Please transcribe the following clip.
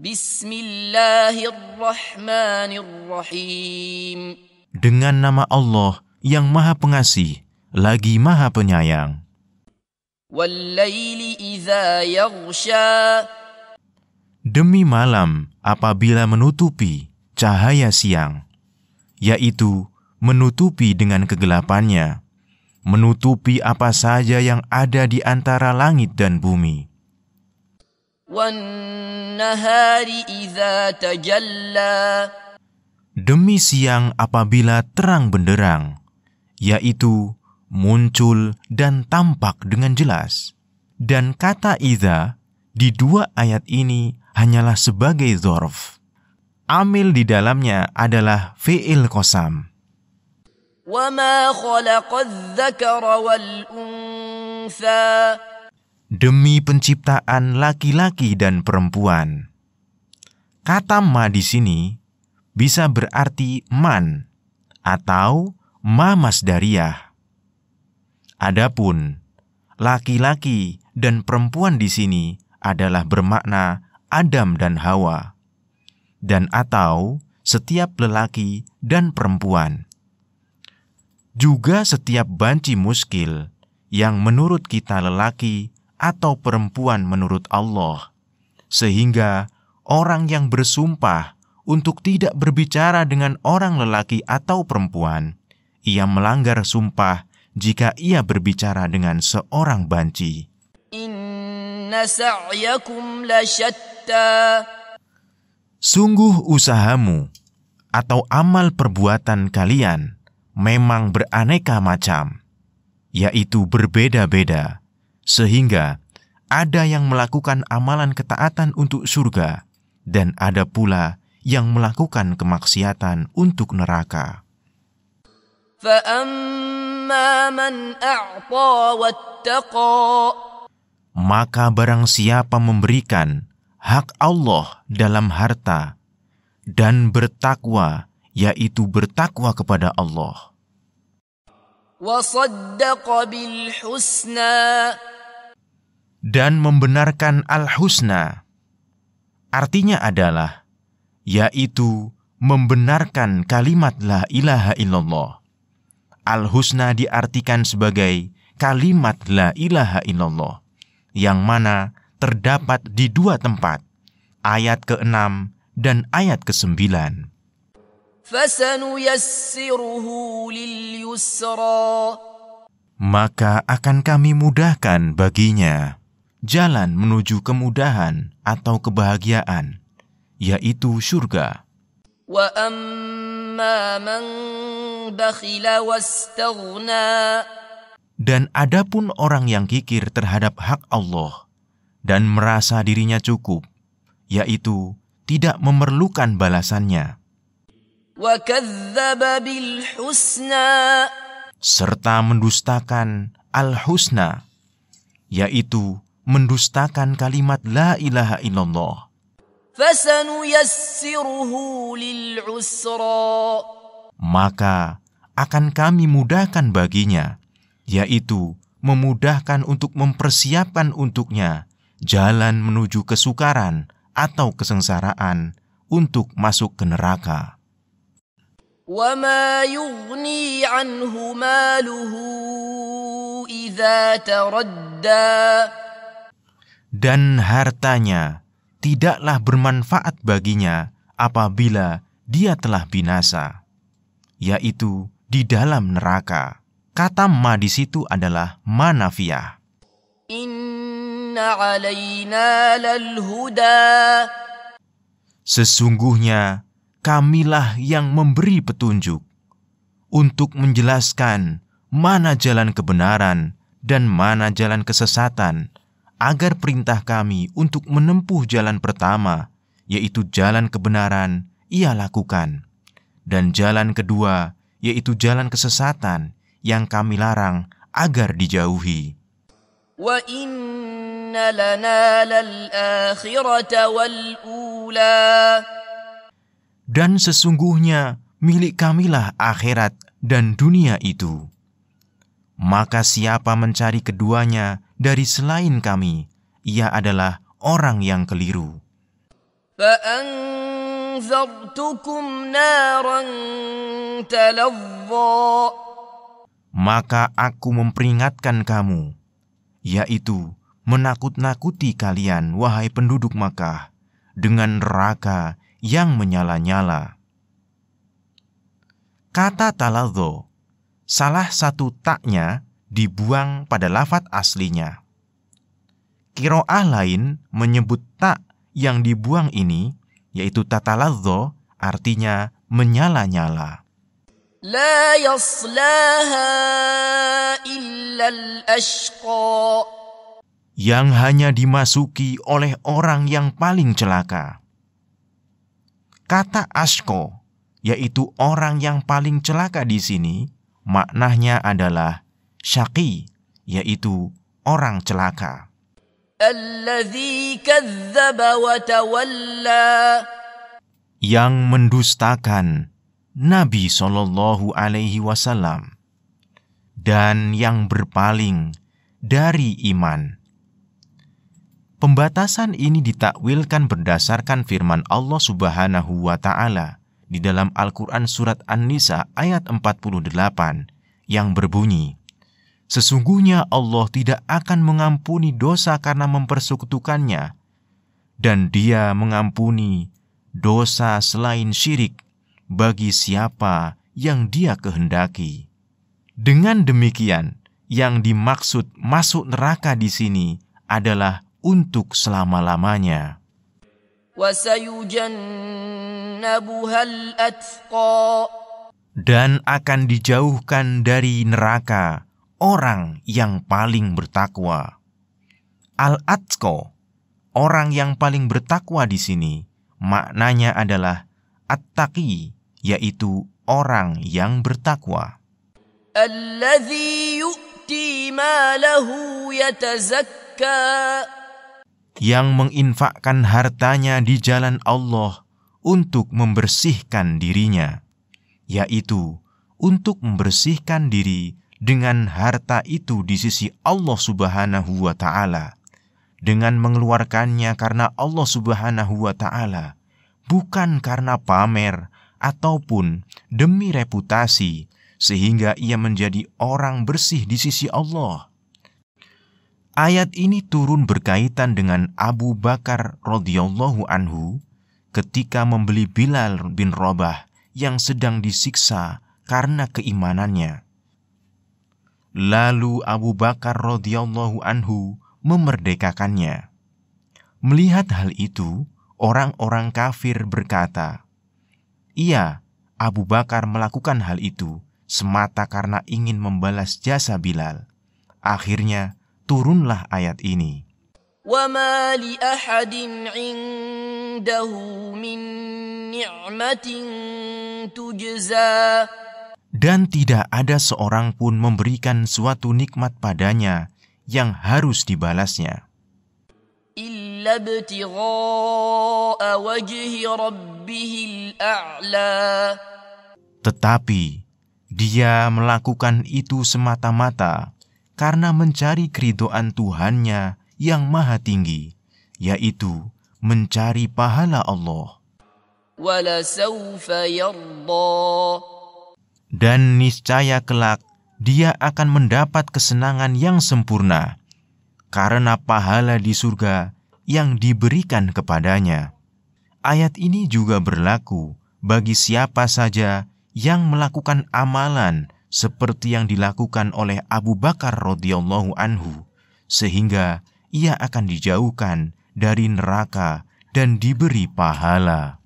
Bismillahirrahmanirrahim. Dengan nama Allah yang Maha Pengasih, lagi Maha Penyayang. Demi malam apabila menutupi cahaya siang, yaitu menutupi dengan kegelapannya, menutupi apa saja yang ada di antara langit dan bumi Demi siang apabila terang benderang, yaitu muncul dan tampak dengan jelas. Dan kata Iza di dua ayat ini hanyalah sebagai zorf. Amil di dalamnya adalah fi'il kosam. وَمَا خَلَقَ الذَّكَرَ demi penciptaan laki-laki dan perempuan. Kata ma di sini bisa berarti man atau ma masdariyah. Adapun laki-laki dan perempuan di sini adalah bermakna Adam dan Hawa dan atau setiap lelaki dan perempuan. Juga setiap banci muskil yang menurut kita lelaki atau perempuan menurut Allah, sehingga orang yang bersumpah untuk tidak berbicara dengan orang lelaki atau perempuan, ia melanggar sumpah jika ia berbicara dengan seorang banci. Sungguh usahamu atau amal perbuatan kalian memang beraneka macam, yaitu berbeda-beda. Sehingga ada yang melakukan amalan ketaatan untuk surga dan ada pula yang melakukan kemaksiatan untuk neraka. Maka barang siapa memberikan hak Allah dalam harta dan bertakwa, yaitu bertakwa kepada Allah. Dan membenarkan al-husna. Artinya adalah, yaitu membenarkan kalimat la ilaha illallah. Al-husna diartikan sebagai kalimat la ilaha illallah, yang mana terdapat di dua tempat, ayat ke-6 dan ayat ke-9. Maka akan kami mudahkan baginya jalan menuju kemudahan atau kebahagiaan, yaitu surga. Dan adapun orang yang kikir terhadap hak Allah dan merasa dirinya cukup, yaitu tidak memerlukan balasannya serta mendustakan al-husna yaitu mendustakan kalimat la ilaha illallah maka akan kami mudahkan baginya yaitu memudahkan untuk mempersiapkan untuknya jalan menuju kesukaran atau kesengsaraan untuk masuk ke neraka وما يغني عنه ماله إذا تردى dan hartanya tidaklah bermanfaat baginya apabila dia telah binasa, yaitu di dalam neraka. Kata ma di situ adalah manafiyah. Inna Sesungguhnya kamilah yang memberi petunjuk untuk menjelaskan mana jalan kebenaran dan mana jalan kesesatan, agar perintah kami untuk menempuh jalan pertama, yaitu jalan kebenaran, ia lakukan, dan jalan kedua, yaitu jalan kesesatan yang kami larang agar dijauhi. Wa inna lana lal dan sesungguhnya milik kamilah akhirat dan dunia itu. Maka siapa mencari keduanya dari selain kami, ia adalah orang yang keliru. Maka aku memperingatkan kamu, yaitu menakut-nakuti kalian, wahai penduduk Makkah, dengan neraka yang menyala-nyala. Kata taladho, salah satu taknya dibuang pada lafat aslinya. Kiroah lain menyebut tak yang dibuang ini, yaitu tataladho, artinya menyala-nyala. yaslaha illa al-ashqa. yang hanya dimasuki oleh orang yang paling celaka. Kata Asko, yaitu orang yang paling celaka di sini, maknanya adalah syaki, yaitu orang celaka. Yang mendustakan Nabi Shallallahu Alaihi Wasallam dan yang berpaling dari iman. Pembatasan ini ditakwilkan berdasarkan firman Allah Subhanahu wa taala di dalam Al-Qur'an surat An-Nisa ayat 48 yang berbunyi Sesungguhnya Allah tidak akan mengampuni dosa karena mempersekutukannya dan Dia mengampuni dosa selain syirik bagi siapa yang Dia kehendaki. Dengan demikian, yang dimaksud masuk neraka di sini adalah untuk selama-lamanya. Dan akan dijauhkan dari neraka orang yang paling bertakwa. Al-Atqo, orang yang paling bertakwa di sini, maknanya adalah At-Taqi, yaitu orang yang bertakwa. Alladhi yu'ti lahu yatazakka yang menginfakkan hartanya di jalan Allah untuk membersihkan dirinya, yaitu untuk membersihkan diri dengan harta itu di sisi Allah Subhanahu wa Ta'ala, dengan mengeluarkannya karena Allah Subhanahu wa Ta'ala, bukan karena pamer ataupun demi reputasi, sehingga ia menjadi orang bersih di sisi Allah. Ayat ini turun berkaitan dengan Abu Bakar radhiyallahu anhu ketika membeli Bilal bin Rabah yang sedang disiksa karena keimanannya. Lalu Abu Bakar radhiyallahu anhu memerdekakannya. Melihat hal itu, orang-orang kafir berkata, "Iya, Abu Bakar melakukan hal itu semata karena ingin membalas jasa Bilal." Akhirnya, turunlah ayat ini. Dan tidak ada seorang pun memberikan suatu nikmat padanya yang harus dibalasnya. Tetapi dia melakukan itu semata-mata karena mencari keridoan Tuhannya yang maha tinggi, yaitu mencari pahala Allah. Dan niscaya kelak dia akan mendapat kesenangan yang sempurna karena pahala di surga yang diberikan kepadanya. Ayat ini juga berlaku bagi siapa saja yang melakukan amalan seperti yang dilakukan oleh Abu Bakar radhiyallahu anhu sehingga ia akan dijauhkan dari neraka dan diberi pahala.